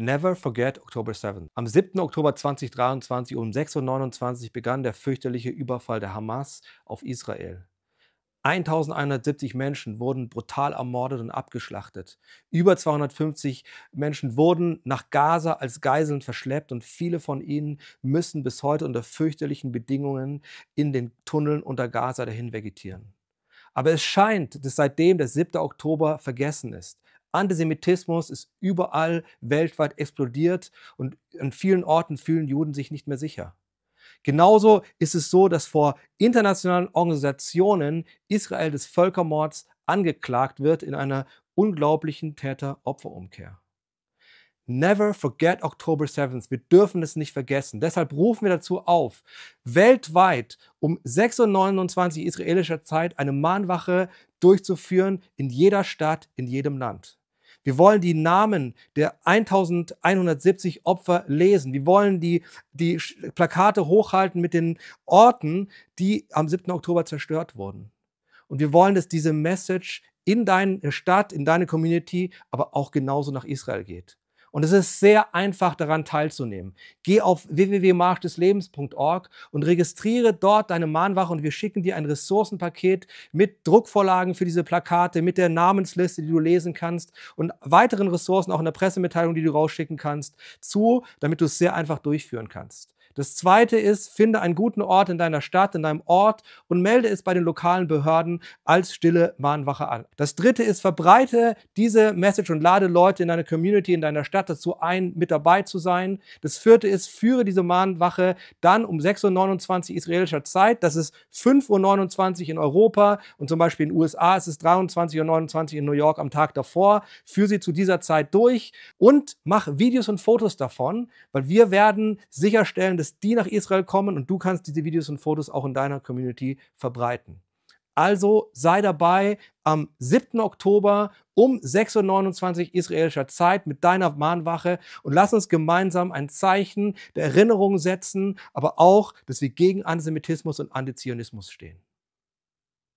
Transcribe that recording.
Never Forget October 7. Am 7. Oktober 2023 um 6.29 Uhr begann der fürchterliche Überfall der Hamas auf Israel. 1170 Menschen wurden brutal ermordet und abgeschlachtet. Über 250 Menschen wurden nach Gaza als Geiseln verschleppt und viele von ihnen müssen bis heute unter fürchterlichen Bedingungen in den Tunneln unter Gaza dahin vegetieren. Aber es scheint, dass seitdem der 7. Oktober vergessen ist. Antisemitismus ist überall weltweit explodiert und an vielen Orten fühlen Juden sich nicht mehr sicher. Genauso ist es so, dass vor internationalen Organisationen Israel des Völkermords angeklagt wird in einer unglaublichen Täter-Opfer-Umkehr. Never forget October 7th. Wir dürfen es nicht vergessen. Deshalb rufen wir dazu auf, weltweit um 6.29 Uhr israelischer Zeit eine Mahnwache durchzuführen, in jeder Stadt, in jedem Land. Wir wollen die Namen der 1170 Opfer lesen. Wir wollen die, die Plakate hochhalten mit den Orten, die am 7. Oktober zerstört wurden. Und wir wollen, dass diese Message in deine Stadt, in deine Community, aber auch genauso nach Israel geht. Und es ist sehr einfach, daran teilzunehmen. Geh auf www.markdeslebens.org und registriere dort deine Mahnwache und wir schicken dir ein Ressourcenpaket mit Druckvorlagen für diese Plakate, mit der Namensliste, die du lesen kannst und weiteren Ressourcen auch in der Pressemitteilung, die du rausschicken kannst, zu, damit du es sehr einfach durchführen kannst. Das zweite ist, finde einen guten Ort in deiner Stadt, in deinem Ort und melde es bei den lokalen Behörden als stille Mahnwache an. Das dritte ist, verbreite diese Message und lade Leute in deiner Community, in deiner Stadt dazu ein, mit dabei zu sein. Das vierte ist, führe diese Mahnwache dann um 6.29 Uhr israelischer Zeit. Das ist 5.29 Uhr in Europa und zum Beispiel in den USA ist es 23.29 Uhr in New York am Tag davor. Führe sie zu dieser Zeit durch und mach Videos und Fotos davon, weil wir werden sicherstellen, dass dass die nach Israel kommen und du kannst diese Videos und Fotos auch in deiner Community verbreiten. Also sei dabei am 7. Oktober um 6.29 Uhr israelischer Zeit mit deiner Mahnwache und lass uns gemeinsam ein Zeichen der Erinnerung setzen, aber auch, dass wir gegen Antisemitismus und Antizionismus stehen.